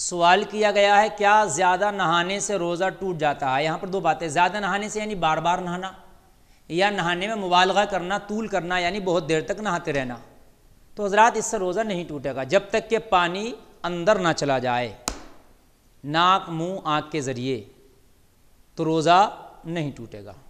सवाल किया गया है क्या ज़्यादा नहाने से रोज़ा टूट जाता है यहाँ पर दो बातें ज़्यादा नहाने से यानी बार बार नहाना या नहाने में मुबालगा करना तूल करना यानी बहुत देर तक नहाते रहना तो हजरात इससे रोज़ा नहीं टूटेगा जब तक के पानी अंदर ना चला जाए नाक मुंह आँख के ज़रिए तो रोज़ा नहीं टूटेगा